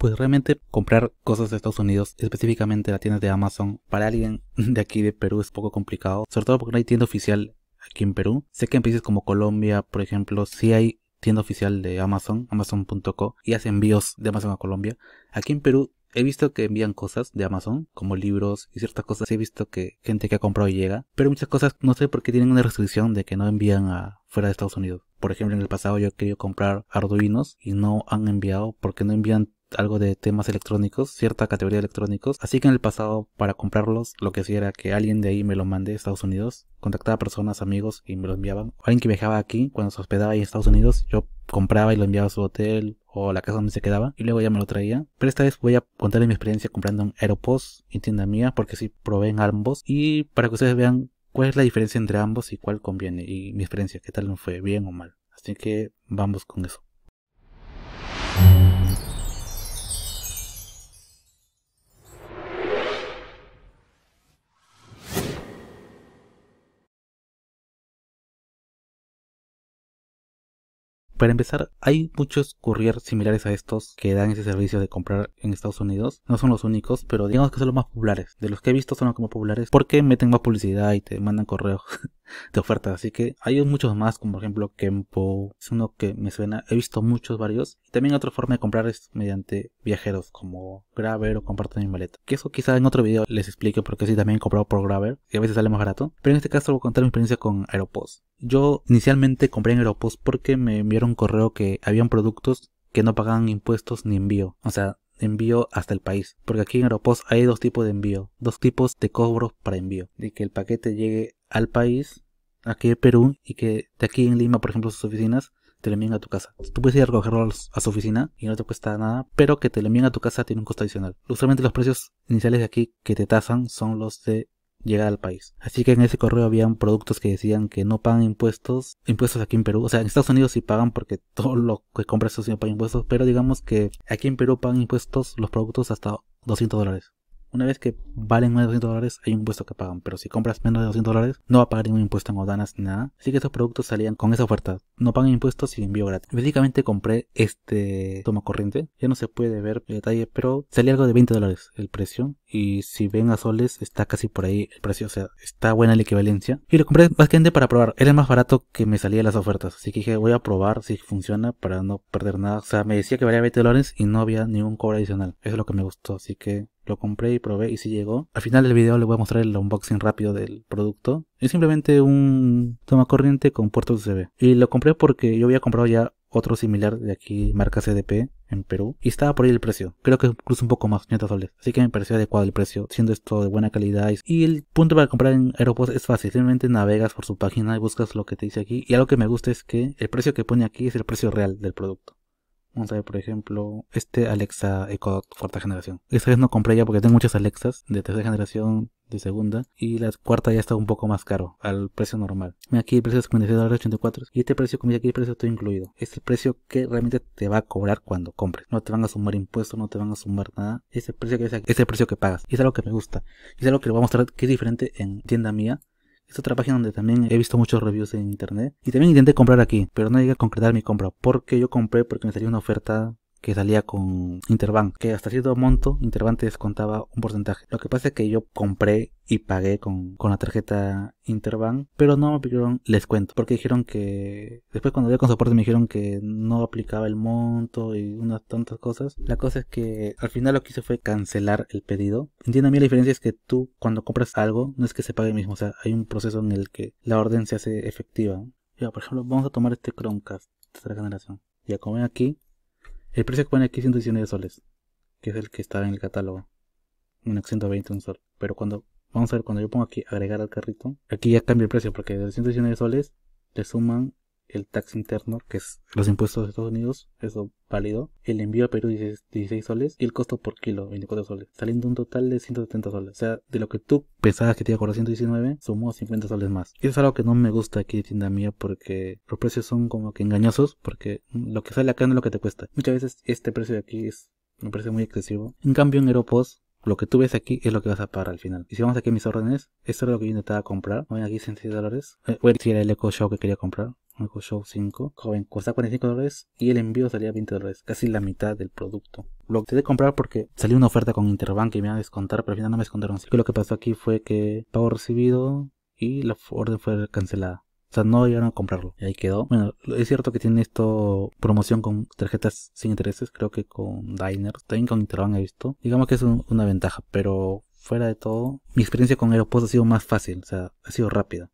Pues realmente comprar cosas de Estados Unidos, específicamente las tiendas de Amazon, para alguien de aquí de Perú es poco complicado, sobre todo porque no hay tienda oficial aquí en Perú. Sé que en países como Colombia, por ejemplo, sí hay tienda oficial de Amazon, amazon.co, y hace envíos de Amazon a Colombia. Aquí en Perú he visto que envían cosas de Amazon, como libros y ciertas cosas. He visto que gente que ha comprado llega, pero muchas cosas no sé por qué tienen una restricción de que no envían a fuera de Estados Unidos. Por ejemplo, en el pasado yo he querido comprar arduinos y no han enviado porque no envían algo de temas electrónicos, cierta categoría de electrónicos. Así que en el pasado, para comprarlos, lo que hacía era que alguien de ahí me lo mande a Estados Unidos. Contactaba a personas, amigos y me lo enviaban. Alguien que viajaba aquí, cuando se hospedaba en Estados Unidos, yo compraba y lo enviaba a su hotel o la casa donde se quedaba y luego ya me lo traía. Pero esta vez voy a contarles mi experiencia comprando en Aeropost y tienda mía porque sí en ambos y para que ustedes vean cuál es la diferencia entre ambos y cuál conviene y mi experiencia, qué tal me fue, bien o mal. Así que vamos con eso. Para empezar, hay muchos couriers similares a estos que dan ese servicio de comprar en Estados Unidos. No son los únicos, pero digamos que son los más populares. De los que he visto son los más populares porque meten más publicidad y te mandan correo. de ofertas. Así que hay muchos más, como por ejemplo Kempo, es uno que me suena, he visto muchos varios. Y también otra forma de comprar es mediante viajeros como Graver o comparto mi maleta. Que eso quizá en otro video les explique porque sí también he comprado por Graver y a veces sale más barato. Pero en este caso voy a contar mi experiencia con Aeropost. Yo inicialmente compré en Aeropost porque me enviaron un correo que habían productos que no pagaban impuestos ni envío. O sea, envío hasta el país. Porque aquí en Aeropost hay dos tipos de envío, dos tipos de cobros para envío. De que el paquete llegue al país, aquí en Perú, y que de aquí en Lima, por ejemplo, sus oficinas, te lo envíen a tu casa. Tú puedes ir a recogerlo a su oficina y no te cuesta nada, pero que te lo envíen a tu casa tiene un costo adicional. Usualmente los precios iniciales de aquí que te tasan son los de llegar al país. Así que en ese correo habían productos que decían que no pagan impuestos, impuestos aquí en Perú. O sea, en Estados Unidos sí pagan porque todo lo que compras es sí impuestos, pero digamos que aquí en Perú pagan impuestos los productos hasta 200 dólares. Una vez que valen más de 200 dólares, hay un impuesto que pagan. Pero si compras menos de 200 dólares, no va a pagar ningún impuesto en aduanas ni nada. Así que estos productos salían con esa oferta. No pagan impuestos y envío gratis. Básicamente compré este toma corriente. Ya no se puede ver el detalle, pero salía algo de 20 dólares el precio y si ven a soles está casi por ahí el precio, o sea, está buena la equivalencia. Y lo compré básicamente para probar, era el más barato que me salía de las ofertas, así que dije voy a probar si funciona para no perder nada. O sea, me decía que valía 20 dólares y no había ningún cobro adicional, eso es lo que me gustó, así que lo compré y probé y sí llegó. Al final del video les voy a mostrar el unboxing rápido del producto. Es simplemente un toma corriente con puerto USB. Y lo compré porque yo había comprado ya otro similar de aquí, marca CDP, en Perú, y estaba por ahí el precio, creo que incluso un poco más, 500 soles, así que me pareció adecuado el precio, siendo esto de buena calidad, y el punto para comprar en Aeropost es fácil, simplemente navegas por su página y buscas lo que te dice aquí, y algo que me gusta es que el precio que pone aquí es el precio real del producto. Vamos a ver, por ejemplo, este Alexa Echo cuarta generación. Esta vez no compré ya porque tengo muchas Alexas de tercera generación, de segunda, y la cuarta ya está un poco más caro, al precio normal. Mira aquí el precio es $56.84, 84, y este precio, como ya aquí el precio está incluido. Es el precio que realmente te va a cobrar cuando compres. No te van a sumar impuestos, no te van a sumar nada. Es el precio que, es el precio que pagas. Y es algo que me gusta. Y es algo que le voy a mostrar que es diferente en tienda mía es otra página donde también he visto muchos reviews en internet. Y también intenté comprar aquí, pero no llegué a concretar mi compra. Porque yo compré porque me salió una oferta que salía con Interbank, que hasta cierto monto Interbank te descontaba un porcentaje. Lo que pasa es que yo compré y pagué con, con la tarjeta Interbank, pero no me pidieron les cuento, porque dijeron que después cuando dio con soporte me dijeron que no aplicaba el monto y unas tantas cosas. La cosa es que al final lo que hice fue cancelar el pedido. Entiendo a mí la diferencia es que tú cuando compras algo no es que se pague mismo, o sea, hay un proceso en el que la orden se hace efectiva. Ya, por ejemplo, vamos a tomar este Chromecast, de tercera generación. Ya como ven aquí, el precio que pone aquí es 119 soles, que es el que está en el catálogo. Un 120 un sol. Pero cuando, vamos a ver, cuando yo pongo aquí agregar al carrito, aquí ya cambia el precio porque de 119 soles le suman el tax interno, que es los impuestos de Estados Unidos, eso válido, el envío a Perú 16 soles y el costo por kilo 24 soles, saliendo un total de 170 soles. O sea, de lo que tú pensabas que te iba a cobrar 119, sumó 50 soles más. Y eso es algo que no me gusta aquí de tienda mía porque los precios son como que engañosos porque lo que sale acá no es lo que te cuesta. Muchas veces este precio de aquí es un precio muy excesivo. En cambio en Aeropost, lo que tú ves aquí es lo que vas a pagar al final. Y si vamos aquí a mis órdenes, esto es lo que yo intentaba comprar. voy aquí 16 dólares. voy eh, a si el Eco Show que quería comprar. Mejor Show 5, joven, cuesta 45 dólares y el envío salía 20 dólares, casi la mitad del producto. Lo que de comprar porque salió una oferta con Interbank y me iban a descontar, pero al final no me descontaron. lo que pasó aquí fue que pago recibido y la orden fue cancelada. O sea, no llegaron a comprarlo. Y ahí quedó. Bueno, es cierto que tiene esto promoción con tarjetas sin intereses. Creo que con Diner. También con Interbank he visto. Digamos que es una ventaja. Pero fuera de todo, mi experiencia con Aeropost ha sido más fácil. O sea, ha sido rápida.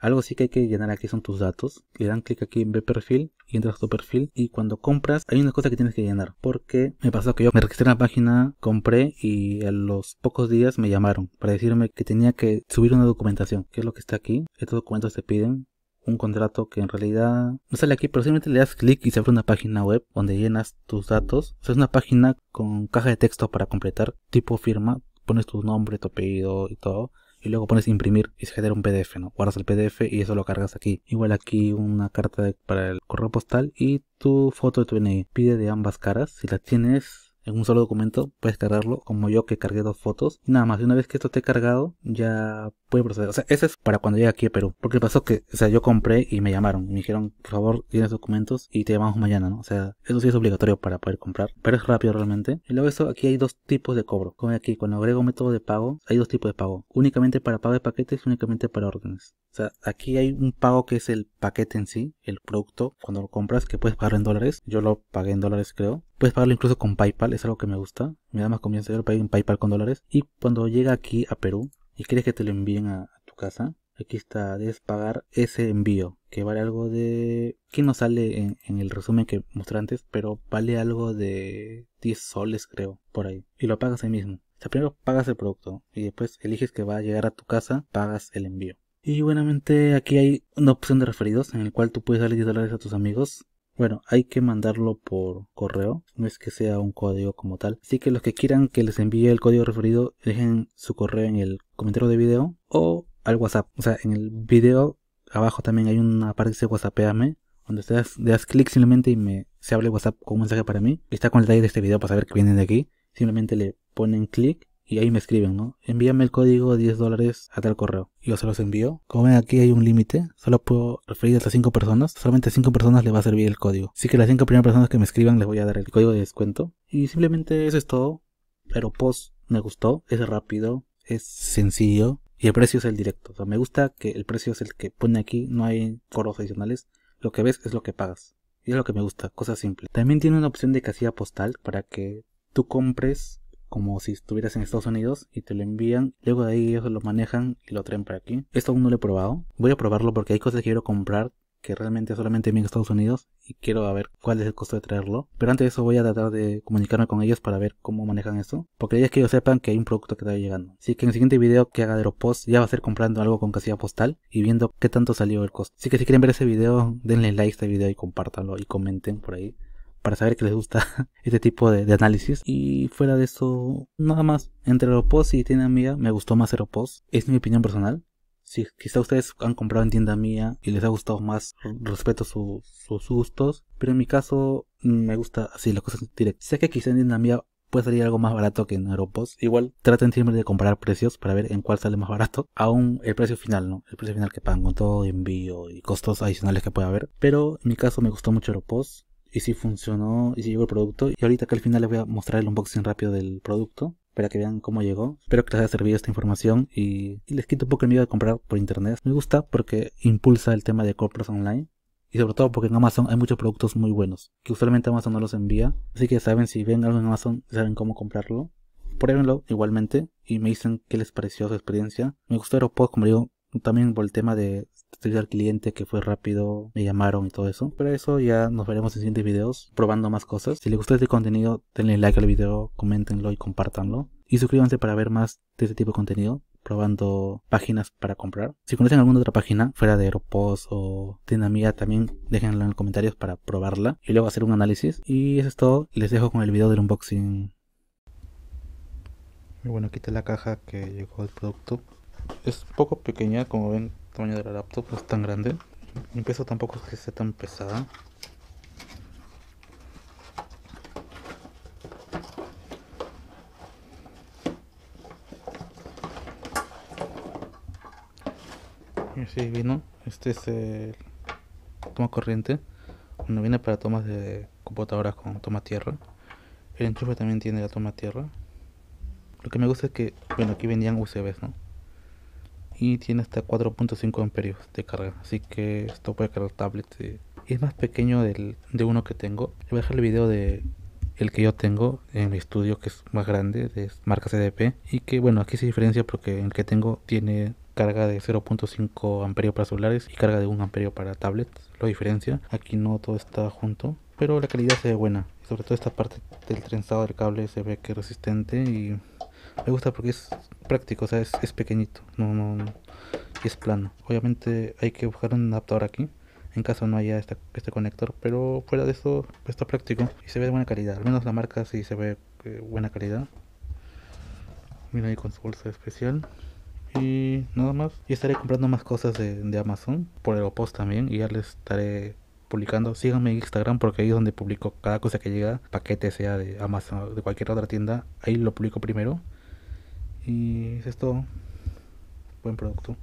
Algo sí que hay que llenar aquí son tus datos. Le dan clic aquí en ver perfil y entras a tu perfil. Y cuando compras, hay una cosa que tienes que llenar. Porque me pasó que yo me registré en la página, compré y a los pocos días me llamaron para decirme que tenía que subir una documentación. Que es lo que está aquí. Estos documentos te piden un contrato que en realidad no sale aquí, pero simplemente le das clic y se abre una página web donde llenas tus datos. O sea, es una página con caja de texto para completar, tipo firma, pones tu nombre, tu apellido y todo y luego pones imprimir y se genera un PDF, ¿no? Guardas el PDF y eso lo cargas aquí. Igual aquí una carta para el correo postal y tu foto de tu NI. Pide de ambas caras. Si la tienes, en un solo documento, puedes cargarlo, como yo que cargué dos fotos. Y nada más, una vez que esto esté cargado, ya puede proceder. O sea, eso es para cuando llegue aquí a Perú. Porque pasó que, o sea, yo compré y me llamaron. Me dijeron, por favor, tienes documentos y te llamamos mañana, ¿no? O sea, eso sí es obligatorio para poder comprar. Pero es rápido realmente. Y luego eso, aquí hay dos tipos de cobro. Como aquí, cuando agrego método de pago, hay dos tipos de pago. Únicamente para pago de paquetes y únicamente para órdenes. O sea, aquí hay un pago que es el paquete en sí, el producto, cuando lo compras, que puedes pagar en dólares. Yo lo pagué en dólares, creo. Puedes pagarlo incluso con PayPal, es algo que me gusta. Me da más confianza, de en PayPal con dólares. Y cuando llega aquí a Perú y quieres que te lo envíen a, tu casa, aquí está, debes pagar ese envío, que vale algo de... que no sale en, el resumen que mostré antes, pero vale algo de 10 soles creo, por ahí. Y lo pagas ahí mismo. O sea, primero pagas el producto y después eliges que va a llegar a tu casa, pagas el envío. Y buenamente aquí hay una opción de referidos en el cual tú puedes darle 10 dólares a tus amigos bueno, hay que mandarlo por correo, no es que sea un código como tal. Así que los que quieran que les envíe el código referido, dejen su correo en el comentario de video o al WhatsApp. O sea, en el video abajo también hay una parte que dice WhatsAppéame, donde ustedes le das clic simplemente y me se abre WhatsApp con un mensaje para mí. Está con el detalle de este video para saber que vienen de aquí. Simplemente le ponen clic y ahí me escriben, ¿no? Envíame el código 10 dólares a tal correo. Y Yo se los envío. Como ven aquí hay un límite, solo puedo referir hasta 5 personas, solamente a 5 personas le va a servir el código. Así que las 5 primeras personas que me escriban les voy a dar el código de descuento. Y simplemente eso es todo. Pero post me gustó, es rápido, es sencillo y el precio es el directo. O sea, me gusta que el precio es el que pone aquí, no hay foros adicionales. Lo que ves es lo que pagas. Y es lo que me gusta, cosa simple. También tiene una opción de casilla postal para que tú compres como si estuvieras en Estados Unidos y te lo envían. Luego de ahí ellos lo manejan y lo traen para aquí. Esto aún no lo he probado. Voy a probarlo porque hay cosas que quiero comprar que realmente solamente vienen en Estados Unidos y quiero ver cuál es el costo de traerlo. Pero antes de eso voy a tratar de comunicarme con ellos para ver cómo manejan esto. Porque ellos es que ellos sepan que hay un producto que está llegando. Así que en el siguiente video que haga de los ya va a ser comprando algo con casilla postal y viendo qué tanto salió el costo. Así que si quieren ver ese video, denle like a este video y compártanlo y comenten por ahí para saber que les gusta este tipo de, análisis. Y fuera de eso, nada más. Entre Aeropos y Tienda Mía, me gustó más Aeropos. Es mi opinión personal. Si quizá ustedes han comprado en tienda mía y les ha gustado más, respeto sus gustos. Pero en mi caso, me gusta así las cosas directas. Sé que quizá en tienda mía puede salir algo más barato que en Aeropos. Igual traten siempre de comparar precios para ver en cuál sale más barato. Aún el precio final, ¿no? El precio final que pagan con todo envío y costos adicionales que pueda haber. Pero en mi caso me gustó mucho Aeropos y si funcionó y si llegó el producto. Y ahorita que al final les voy a mostrar el unboxing rápido del producto para que vean cómo llegó. Espero que les haya servido esta información y, les quito un poco el miedo de comprar por internet. Me gusta porque impulsa el tema de compras online. Y sobre todo porque en Amazon hay muchos productos muy buenos, que usualmente Amazon no los envía. Así que saben, si ven algo en Amazon, saben cómo comprarlo. Pruébenlo igualmente y me dicen qué les pareció su experiencia. Me gustó puedo como digo, también por el tema de estudiar al cliente que fue rápido, me llamaron y todo eso. Pero eso ya nos veremos en siguientes videos, probando más cosas. Si les gustó este contenido, denle like al video, coméntenlo y compartanlo. Y suscríbanse para ver más de este tipo de contenido, probando páginas para comprar. Si conocen alguna otra página, fuera de Aeropost o tienda también déjenlo en los comentarios para probarla. Y luego hacer un análisis. Y eso es todo. Les dejo con el video del unboxing. Bueno, está la caja que llegó el producto es poco pequeña, como ven, el tamaño de la laptop no es tan grande. Mi peso tampoco es que sea tan pesada. Y así vino. Este es el toma corriente. Bueno, viene para tomas de computadoras con toma tierra. El enchufe también tiene la toma tierra. Lo que me gusta es que, bueno, aquí vendían USBs, ¿no? y tiene hasta 4.5 amperios de carga así que esto puede cargar tablets es más pequeño del, de uno que tengo voy a dejar el video de el que yo tengo en mi estudio que es más grande de marca CDP y que bueno aquí se diferencia porque el que tengo tiene carga de 0.5 amperios para celulares y carga de 1 amperio para tablets lo diferencia aquí no todo está junto pero la calidad se ve buena sobre todo esta parte del trenzado del cable se ve que resistente y me gusta porque es práctico, o sea, es, pequeñito, no, no, es plano. Obviamente hay que buscar un adaptador aquí, en caso no haya este, conector, pero fuera de eso pues, está práctico y se ve de buena calidad, al menos la marca sí se ve eh, buena calidad. Mira ahí con su bolsa especial. Y nada más. Y estaré comprando más cosas de, Amazon por el post también. Y ya les estaré publicando. Síganme en Instagram porque ahí es donde publico cada cosa que llega, paquete sea de Amazon, de cualquier otra tienda. Ahí lo publico primero y es esto Buen producto.